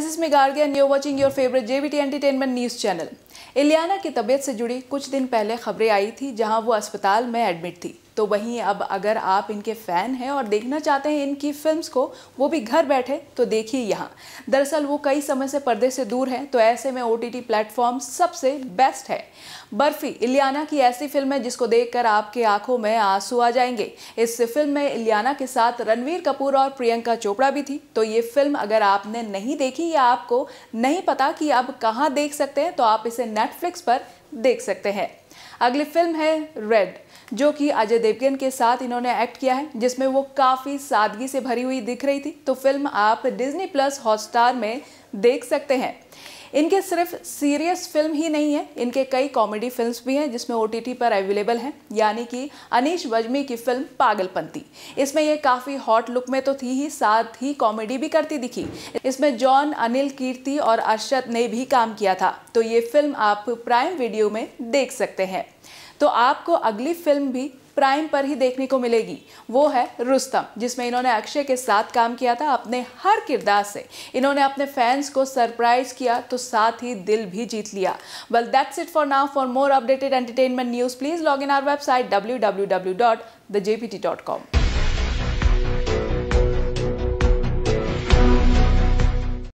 this is मेगार्गे and you watching your favourite JBT entertainment news channel Ileana की तबीयत से जुड़ी कुछ दिन पहले खबरें आई थी जहां वो अस्पताल में एडमिट थी तो वहीं अब अगर आप इनके फ़ैन हैं और देखना चाहते हैं इनकी फिल्म्स को वो भी घर बैठे तो देखिए यहाँ दरअसल वो कई समय से पर्दे से दूर हैं तो ऐसे में ओ टी प्लेटफॉर्म सबसे बेस्ट है बर्फ़ी इलियाना की ऐसी फिल्म है जिसको देखकर आपके आंखों में आंसू आ जाएंगे इस फिल्म में इलियाना के साथ रणवीर कपूर और प्रियंका चोपड़ा भी थी तो ये फिल्म अगर आपने नहीं देखी या आपको नहीं पता कि आप कहाँ देख सकते हैं तो आप इसे नेटफ्लिक्स पर देख सकते हैं अगली फिल्म है रेड जो कि अजय देवगन के साथ इन्होंने एक्ट किया है जिसमें वो काफ़ी सादगी से भरी हुई दिख रही थी तो फिल्म आप डिज्नी प्लस हॉटस्टार में देख सकते हैं इनके सिर्फ सीरियस फिल्म ही नहीं है इनके कई कॉमेडी फिल्म्स भी हैं जिसमें ओ पर अवेलेबल हैं यानी कि अनीश वजमी की फिल्म पागलपंती इसमें ये काफ़ी हॉट लुक में तो थी ही साथ ही कॉमेडी भी करती दिखी इसमें जॉन अनिल कीर्ति और अरशद ने भी काम किया था तो ये फिल्म आप प्राइम वीडियो में देख सकते हैं तो आपको अगली फिल्म भी प्राइम पर ही देखने को मिलेगी वो है रुस्तम जिसमें इन्होंने अक्षय के साथ काम किया था अपने हर किरदार से इन्होंने अपने फैंस को सरप्राइज किया तो साथ ही दिल भी जीत लिया well that's it for now for more updated entertainment news please log in our website W W W dot the J P T dot com